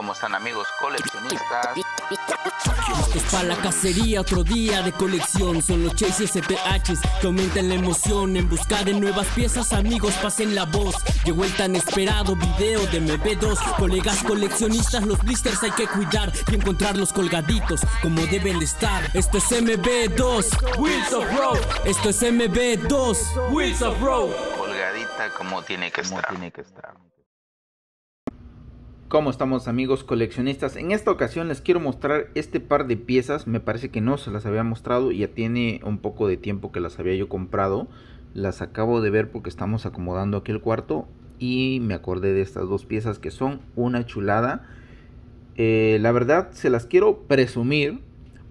¿Cómo están amigos coleccionistas? Es para la cacería, otro día de colección. Son los Chase SPHs que aumentan la emoción. En busca de nuevas piezas, amigos, pasen la voz. Llegó el tan esperado video de MB2. Colegas coleccionistas, los blisters hay que cuidar y los colgaditos como deben de estar. Esto es MB2, Wheels of Road. Esto es MB2, Wheels of Road. Colgadita como Tiene que estar. ¿Cómo estamos amigos coleccionistas? En esta ocasión les quiero mostrar este par de piezas, me parece que no se las había mostrado, ya tiene un poco de tiempo que las había yo comprado, las acabo de ver porque estamos acomodando aquí el cuarto y me acordé de estas dos piezas que son una chulada. Eh, la verdad se las quiero presumir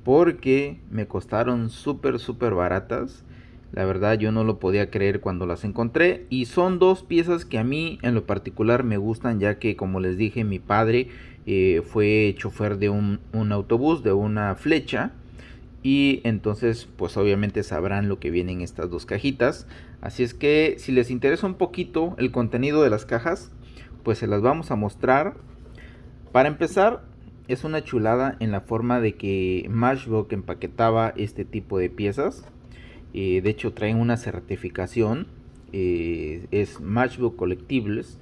porque me costaron súper súper baratas la verdad yo no lo podía creer cuando las encontré y son dos piezas que a mí en lo particular me gustan ya que como les dije mi padre eh, fue chofer de un, autobús, de una flecha y entonces pues obviamente sabrán lo que vienen estas dos cajitas. Así es que si les interesa un poquito el contenido de las cajas pues se las vamos a mostrar. Para empezar es una chulada en la forma de que Matchbook empaquetaba este tipo de piezas eh, de hecho, traen una certificación. Eh, es Matchbook Collectibles.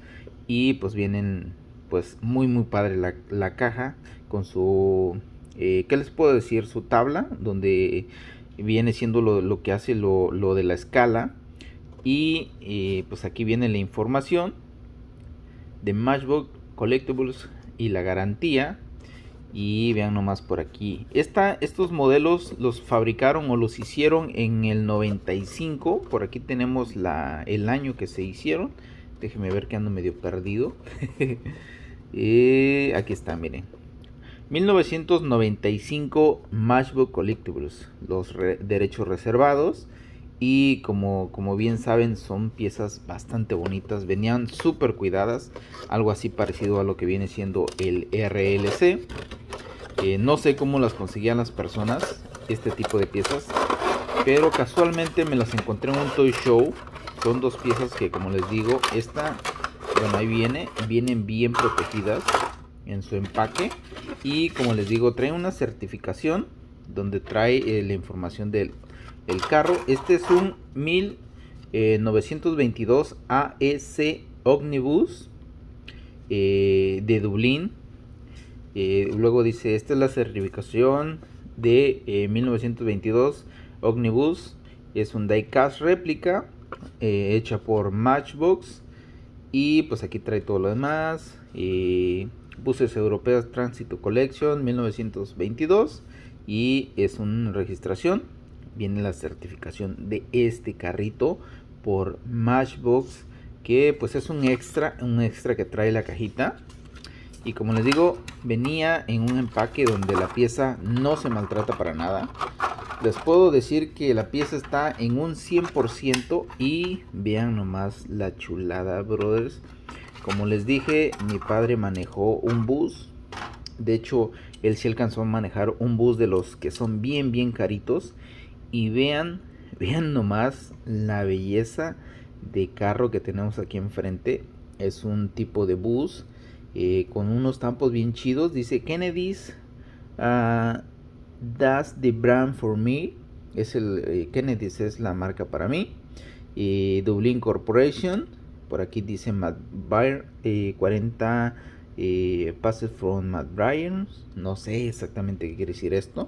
Y pues vienen, pues muy, muy padre la, caja con su... Eh, ¿Qué les puedo decir? Su tabla, donde viene siendo lo, que hace lo, lo, de la escala. Y eh, pues aquí viene la información de Matchbook Collectibles y la garantía y vean nomás por aquí. Esta, estos modelos los fabricaron o los hicieron en el 95. Por aquí tenemos la, el año que se hicieron. Déjenme ver que ando medio perdido. Eh, aquí está, miren. 1995 Matchbook Collectibles. Los derechos reservados y como, como bien saben son piezas bastante bonitas, venían súper cuidadas, algo así parecido a lo que viene siendo el RLC. Eh, no sé cómo las conseguían las personas, este tipo de piezas, pero casualmente me las encontré en un toy show. Son dos piezas que como les digo, esta, bueno ahí viene, vienen bien protegidas en su empaque y como les digo trae una certificación donde trae eh, la información del el carro. Este es un 1922 eh, AEC Omnibus eh, de Dublín. Eh, luego dice, esta es la certificación de 1922 Omnibus. Es un diecast réplica hecha por Matchbox. Y pues aquí trae todo lo demás. Buses Europeas Tránsito Collection 1922. Y es una registración viene la certificación de este carrito por Matchbox que pues es un extra un extra que trae la cajita y como les digo venía en un empaque donde la pieza no se maltrata para nada les puedo decir que la pieza está en un 100% y vean nomás la chulada brothers como les dije mi padre manejó un bus de hecho él sí alcanzó a manejar un bus de los que son bien bien caritos y vean, vean nomás la belleza de carro que tenemos aquí enfrente. Es un tipo de bus eh, con unos tampos bien chidos. Dice Kennedy's That's ah, the brand for me. Es el eh, Kennedy's es la marca para mí. y eh, Dublin Corporation. Por aquí dice Matt 40 Passes from Matt Bryan. No sé exactamente qué quiere decir esto.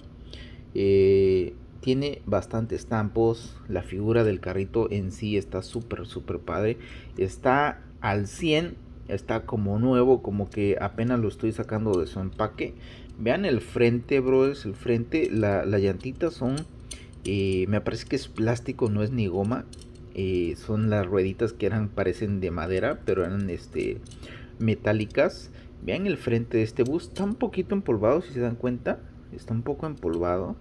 Eh, tiene bastantes tampos. La figura del carrito en sí está súper, súper padre. Está al 100. Está como nuevo, como que apenas lo estoy sacando de su empaque. Vean el frente, es El frente, la, la llantita son... Eh, me parece que es plástico, no es ni goma. Eh, son las rueditas que eran, parecen de madera, pero eran este, metálicas. Vean el frente de este bus, está un poquito empolvado, si se dan cuenta. Está un poco empolvado.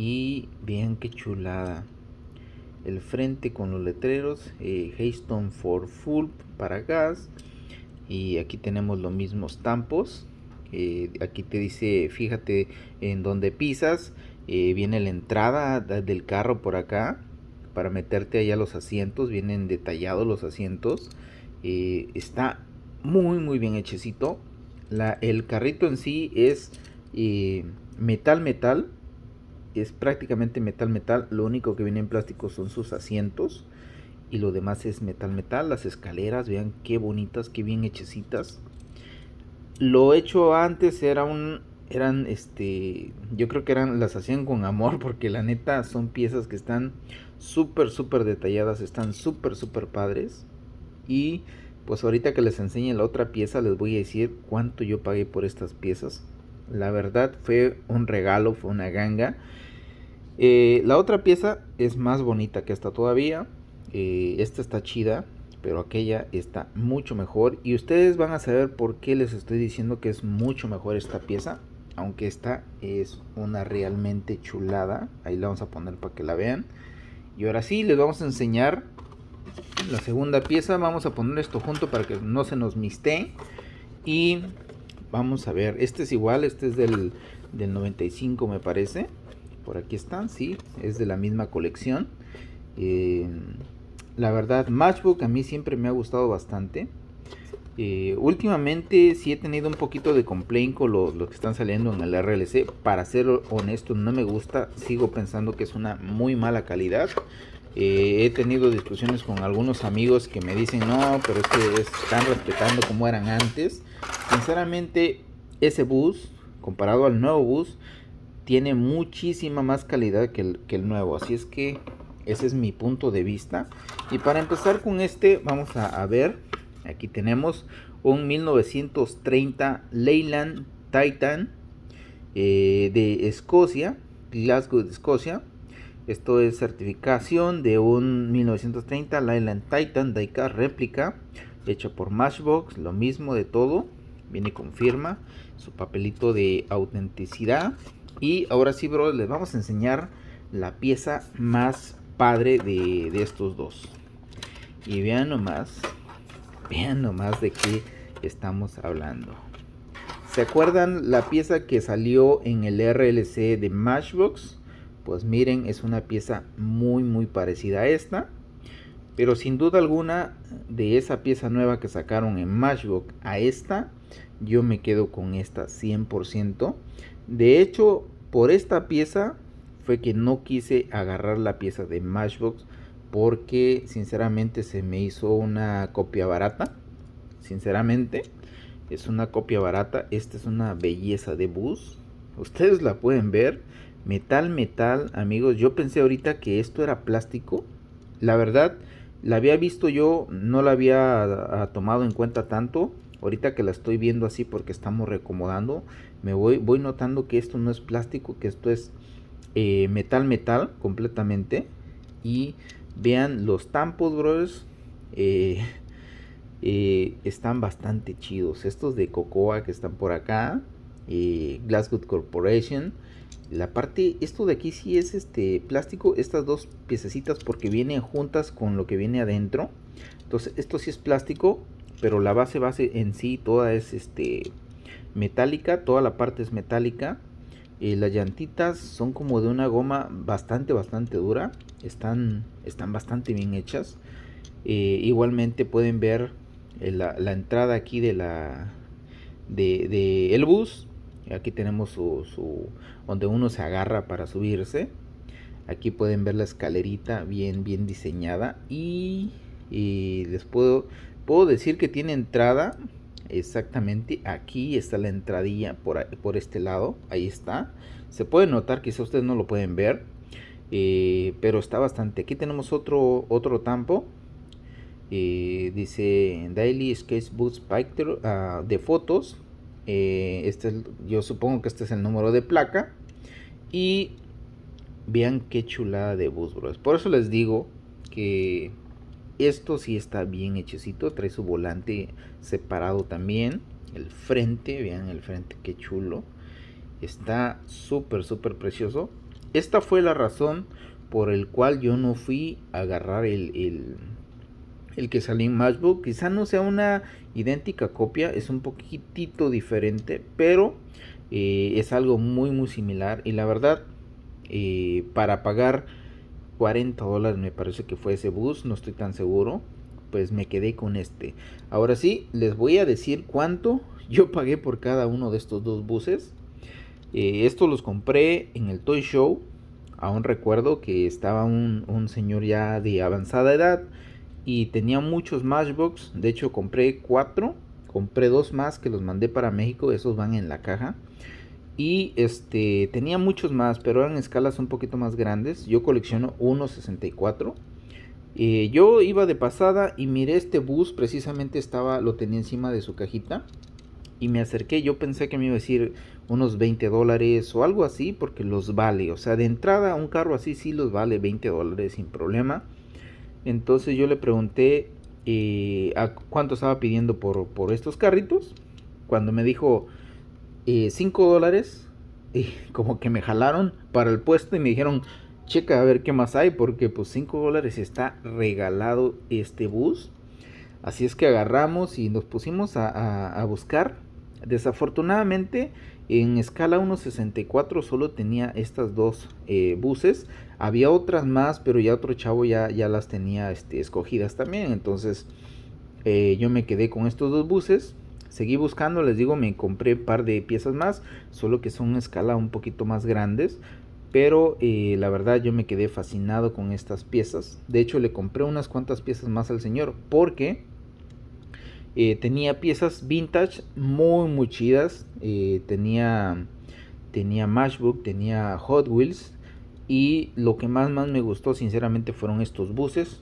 Y vean qué chulada. El frente con los letreros. Eh, Hayston for Full para gas. Y aquí tenemos los mismos tampos. Eh, aquí te dice, fíjate en donde pisas. Eh, viene la entrada del carro por acá. Para meterte allá los asientos. Vienen detallados los asientos. Eh, está muy muy bien hechecito. el carrito en sí es metal metal es prácticamente metal metal, lo único que viene en plástico son sus asientos y lo demás es metal metal, las escaleras, vean qué bonitas, qué bien hechecitas. Lo hecho antes era un eran este yo creo que eran las hacían con amor porque la neta son piezas que están súper súper detalladas, están súper súper padres y pues ahorita que les enseñe la otra pieza les voy a decir cuánto yo pagué por estas piezas. La verdad fue un regalo, fue una ganga. Eh, la otra pieza es más bonita que esta todavía. Eh, esta está chida, pero aquella está mucho mejor. Y ustedes van a saber por qué les estoy diciendo que es mucho mejor esta pieza. Aunque esta es una realmente chulada. Ahí la vamos a poner para que la vean. Y ahora sí, les vamos a enseñar la segunda pieza. Vamos a poner esto junto para que no se nos miste. Y Vamos a ver, este es igual, este es del, 95 me parece. Por aquí están, sí, es de la misma colección. Em, la verdad, Matchbook a mí siempre me ha gustado bastante. Eh, últimamente sí he tenido un poquito de complaint con los lo, que están saliendo en el RLC. Para ser honesto, no me gusta. Sigo pensando que es una muy mala calidad. Eh, he tenido discusiones con algunos amigos que me dicen, no, pero es que están respetando como eran antes. Sinceramente, ese bus, comparado al nuevo bus, tiene muchísima más calidad que el, nuevo. Así es que ese es mi punto de vista. Y para empezar con este, vamos a, ver. Aquí tenemos un 1930 Leyland Titan eh, de Escocia, Glasgow de Escocia. Esto es certificación de un 1930 Island Titan Daika réplica, hecho por Matchbox, lo mismo de todo. Viene con firma, su papelito de autenticidad. Y ahora sí, bro, les vamos a enseñar la pieza más padre de, de estos dos. Y vean nomás, vean nomás de qué estamos hablando. ¿Se acuerdan la pieza que salió en el RLC de Matchbox? pues miren es una pieza muy muy parecida a esta pero sin duda alguna de esa pieza nueva que sacaron en Matchbox a esta yo me quedo con esta 100% de hecho por esta pieza fue que no quise agarrar la pieza de Matchbox porque sinceramente se me hizo una copia barata sinceramente es una copia barata esta es una belleza de bus ustedes la pueden ver Metal, metal, amigos. Yo pensé ahorita que esto era plástico. La verdad, la había visto yo, no la había ah, tomado en cuenta tanto. Ahorita que la estoy viendo así porque estamos recomodando, me voy, voy notando que esto no es plástico, que esto es eh, metal, metal completamente. Y vean los tampos, brothers. Eh, eh, están bastante chidos. Estos de Cocoa que están por acá. Glasgow Corporation la parte, esto de aquí sí es este plástico, estas dos piececitas porque vienen juntas con lo que viene adentro. Entonces esto sí es plástico, pero la base, base en sí toda es este metálica, toda la parte es metálica. Eh, las llantitas son como de una goma bastante, bastante dura, están, están bastante bien hechas. Eh, igualmente pueden ver eh, la, entrada aquí de la, de, de el bus Aquí tenemos su, donde uno se agarra para subirse. Aquí pueden ver la escalerita bien, bien diseñada. Y, les puedo, puedo decir que tiene entrada exactamente aquí está la entradilla por, por este lado ahí está se puede notar quizá ustedes no lo pueden ver eh, pero está bastante aquí tenemos otro otro tampo eh, dice daily sketchbook picture ah, de fotos eh, este yo supongo que este es el número de placa. Y vean qué chulada de bus, bro. Por eso les digo que esto sí está bien hechecito. Trae su volante separado también. El frente, vean el frente, qué chulo. Está súper, súper precioso. Esta fue la razón por el cual yo no fui a agarrar el el que salió en MacBook. Quizá no sea una idéntica copia, es un poquitito diferente, pero eh, es algo muy muy similar. Y la verdad, eh, para pagar 40 dólares me parece que fue ese bus, no estoy tan seguro, pues me quedé con este. Ahora sí, les voy a decir cuánto yo pagué por cada uno de estos dos buses. Eh, esto los compré en el Toy Show. Aún recuerdo que estaba un señor ya de avanzada edad y tenía muchos Matchbox. De hecho, compré cuatro. Compré dos más que los mandé para México. Esos van en la caja. Y este tenía muchos más, pero eran escalas un poquito más grandes. Yo colecciono 1.64. 64. Eh, yo iba de pasada y miré este bus. Precisamente estaba, lo tenía encima de su cajita. Y me acerqué. Yo pensé que me iba a decir unos 20 dólares o algo así, porque los vale. O sea, de entrada, un carro así sí los vale 20 dólares sin problema. Entonces yo le pregunté eh, a cuánto estaba pidiendo por, por, estos carritos. Cuando me dijo 5 eh, dólares, y como que me jalaron para el puesto y me dijeron, checa a ver qué más hay, porque pues 5 dólares está regalado este bus. Así es que agarramos y nos pusimos a buscar. Desafortunadamente en escala 1.64 solo tenía estas dos eh, buses. Había otras más, pero ya otro chavo ya, ya las tenía este, escogidas también. Entonces eh, yo me quedé con estos dos buses. Seguí buscando, les digo, me compré un par de piezas más, solo que son escala un poquito más grandes. Pero eh, la verdad yo me quedé fascinado con estas piezas. De hecho le compré unas cuantas piezas más al señor porque eh, tenía piezas vintage muy, muy chidas. Eh, tenía, tenía Matchbook, tenía Hot Wheels. Y lo que más, más me gustó, sinceramente, fueron estos buses.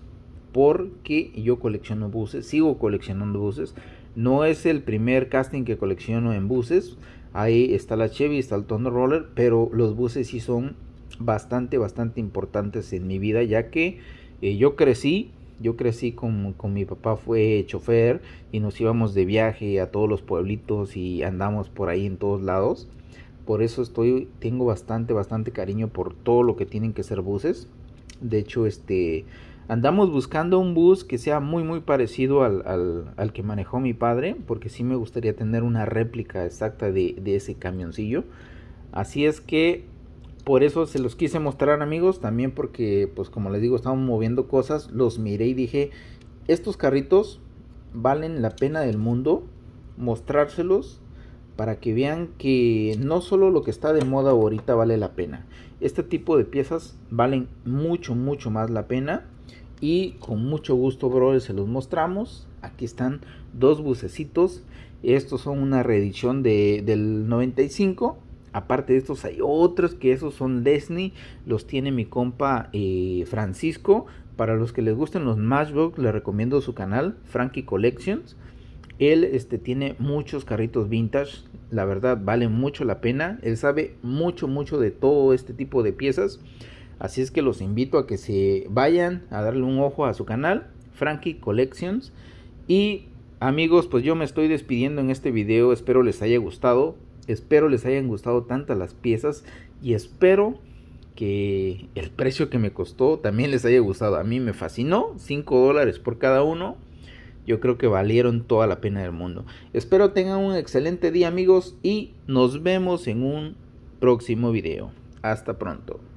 Porque yo colecciono buses, sigo coleccionando buses. No es el primer casting que colecciono en buses. Ahí está la Chevy, está el Thunder Roller. Pero los buses sí son bastante, bastante importantes en mi vida. Ya que eh, yo crecí yo crecí con, con, mi papá, fue chofer y nos íbamos de viaje a todos los pueblitos y andamos por ahí en todos lados. Por eso estoy, tengo bastante, bastante cariño por todo lo que tienen que ser buses. De hecho, este, andamos buscando un bus que sea muy, muy parecido al, al, al que manejó mi padre, porque sí me gustaría tener una réplica exacta de, de ese camioncillo. Así es que por eso se los quise mostrar amigos, también porque pues como les digo, estamos moviendo cosas, los miré y dije, estos carritos valen la pena del mundo mostrárselos para que vean que no solo lo que está de moda ahorita vale la pena. Este tipo de piezas valen mucho, mucho más la pena. Y con mucho gusto, brother, se los mostramos. Aquí están dos bucecitos. Estos son una reedición de, del 95. Aparte de estos hay otros que esos son Disney, los tiene mi compa eh, Francisco. Para los que les gusten los Matchbox, les recomiendo su canal, Frankie Collections. Él este, tiene muchos carritos vintage, la verdad vale mucho la pena. Él sabe mucho, mucho de todo este tipo de piezas. Así es que los invito a que se vayan a darle un ojo a su canal, Frankie Collections. Y amigos, pues yo me estoy despidiendo en este video, espero les haya gustado. Espero les hayan gustado tantas las piezas y espero que el precio que me costó también les haya gustado. A mí me fascinó, 5 dólares por cada uno. Yo creo que valieron toda la pena del mundo. Espero tengan un excelente día amigos y nos vemos en un próximo video. Hasta pronto.